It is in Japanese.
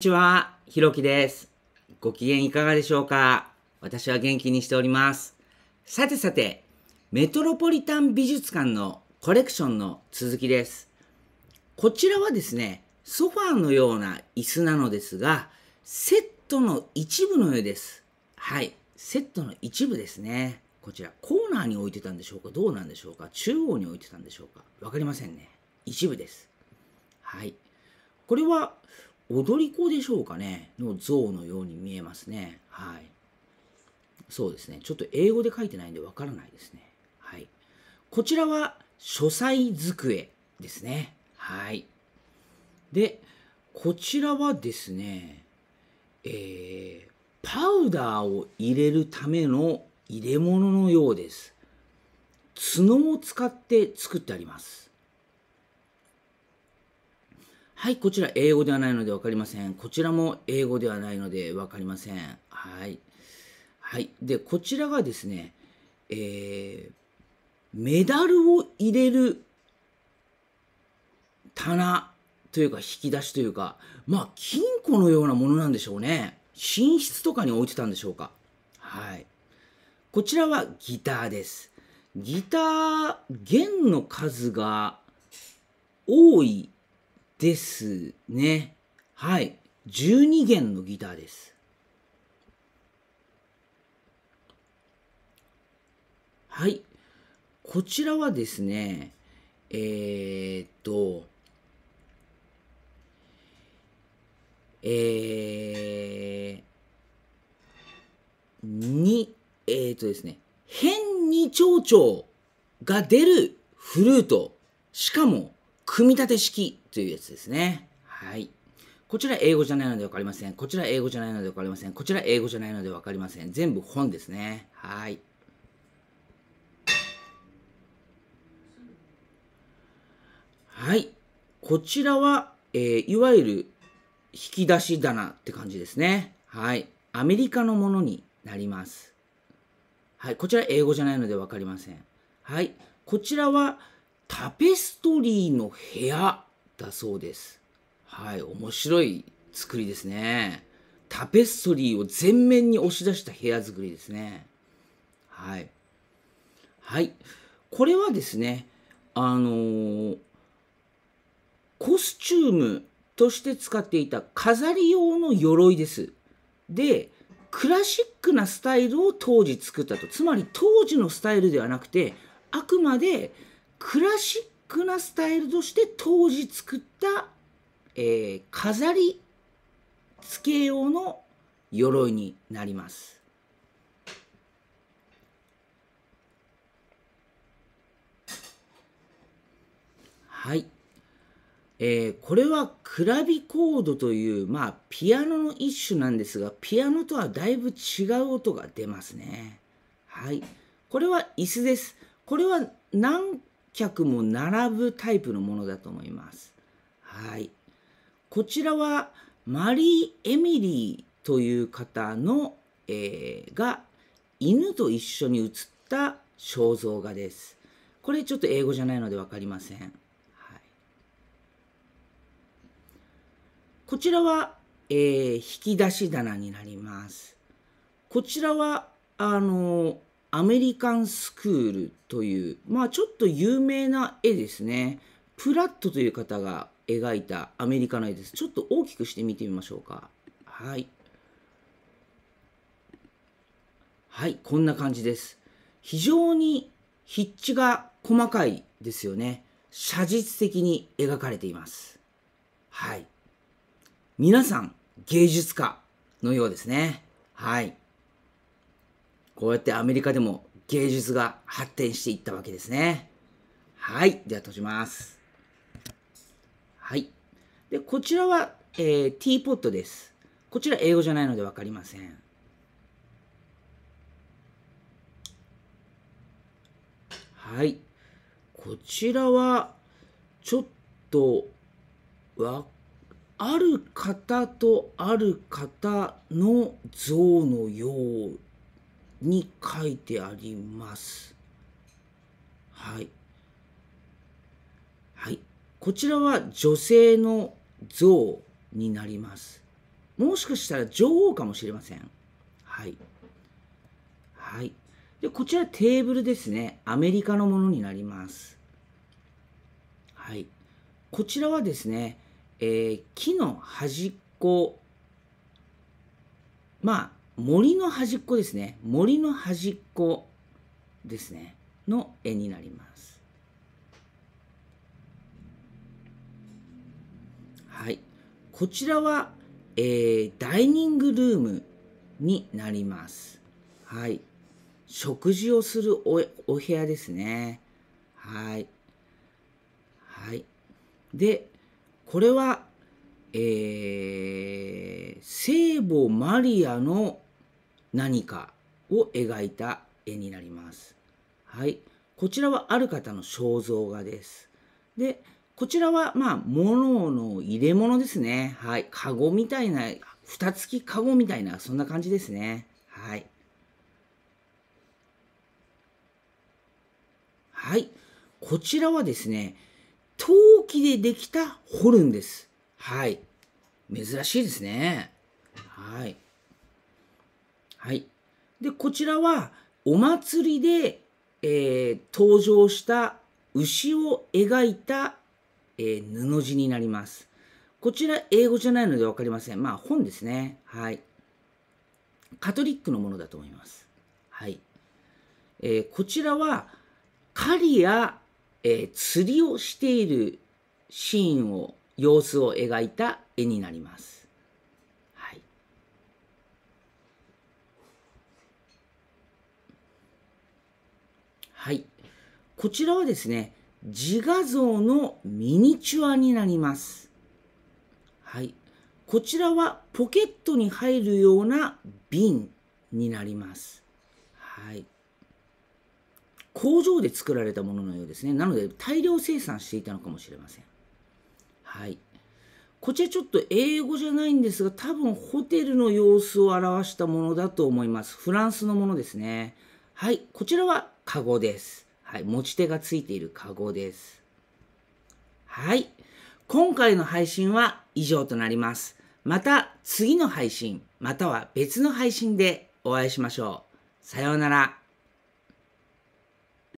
こんにちは、ひろきです。ご機嫌いかがでしょうか私は元気にしております。さてさて、メトロポリタン美術館のコレクションの続きです。こちらはですね、ソファーのような椅子なのですが、セットの一部のようです。はい、セットの一部ですね。こちら、コーナーに置いてたんでしょうかどうなんでしょうか中央に置いてたんでしょうかわかりませんね。一部です。はい。これは、踊り子でしょうかねの像のように見えますね。はい。そうですね。ちょっと英語で書いてないんでわからないですね。はい。こちらは書斎机ですね。はい。で、こちらはですね、えー、パウダーを入れるための入れ物のようです。角を使って作ってあります。はい、こちら英語ではないので分かりません。こちらも英語ではないので分かりません。はい。はい。で、こちらがですね、えー、メダルを入れる棚というか引き出しというか、まあ、金庫のようなものなんでしょうね。寝室とかに置いてたんでしょうか。はい。こちらはギターです。ギター、弦の数が多いですね。はい。12弦のギターです。はい。こちらはですね、えー、っと、えー、に、えー、っとですね、変に蝶々が出るフルート。しかも、組み立て式というやつですね。はい。こちら英語じゃないので分かりません。こちら英語じゃないので分かりません。こちら英語じゃないので分かりません。全部本ですね。はい。はい。こちらは、えー、いわゆる引き出し棚って感じですね。はい。アメリカのものになります。はい。こちら英語じゃないので分かりません。はい。こちらは、タペストリーの部屋だそうです。はい、面白い作りですね。タペストリーを全面に押し出した部屋作りですね。はい。はい。これはですね、あのー、コスチュームとして使っていた飾り用の鎧です。で、クラシックなスタイルを当時作ったと。つまり当時のスタイルではなくて、あくまでクラシックなスタイルとして当時作った、えー、飾り付け用の鎧になります。はい。えー、これはクラビコードという、まあ、ピアノの一種なんですが、ピアノとはだいぶ違う音が出ますね。はい。これは椅子です。これは何客も並ぶタイプのものだと思います。はい。こちらはマリー・エミリーという方の、えー、が犬と一緒に写った肖像画です。これちょっと英語じゃないので分かりません。はい、こちらは、えー、引き出し棚になります。こちらはあのアメリカンスクールという、まあちょっと有名な絵ですね。プラットという方が描いたアメリカの絵です。ちょっと大きくして見てみましょうか。はい。はい、こんな感じです。非常に筆致が細かいですよね。写実的に描かれています。はい。皆さん、芸術家のようですね。はい。こうやってアメリカでも芸術が発展していったわけですね。はい。では閉じます。はい。で、こちらは、えー、ティーポットです。こちら英語じゃないので分かりません。はい。こちらは、ちょっと、わ、ある方とある方の像のように書いてあります。はい。はい。こちらは女性の像になります。もしかしたら女王かもしれません。はい。はい。で、こちらテーブルですね。アメリカのものになります。はい。こちらはですね、えー、木の端っこ、まあ、森の端っこですね。森の端っこですね。の絵になります。はい。こちらは、えー、ダイニングルームになります。はい。食事をするおお部屋ですね。はい。はい。で、これは、えー、聖母マリアの何かを描いた絵になります。はい。こちらはある方の肖像画です。で、こちらは、まあ、物の入れ物ですね。はい。カゴみたいな、蓋付きカゴみたいな、そんな感じですね。はい。はい。こちらはですね、陶器でできたホルンです。はい。珍しいですね。はい。はい。で、こちらはお祭りで、えー、登場した牛を描いた、えー、布地になります。こちら英語じゃないので分かりません。まあ本ですね。はい。カトリックのものだと思います。はい。えー、こちらは狩りや、えー、釣りをしているシーンを、様子を描いた絵になります。はい。こちらはですね、自画像のミニチュアになります。はい。こちらはポケットに入るような瓶になります。はい。工場で作られたもののようですね。なので大量生産していたのかもしれません。はい。こちらちょっと英語じゃないんですが、多分ホテルの様子を表したものだと思います。フランスのものですね。はい。こちらはカゴです。はい。持ち手がついているカゴです。はい。今回の配信は以上となります。また次の配信、または別の配信でお会いしましょう。さようなら。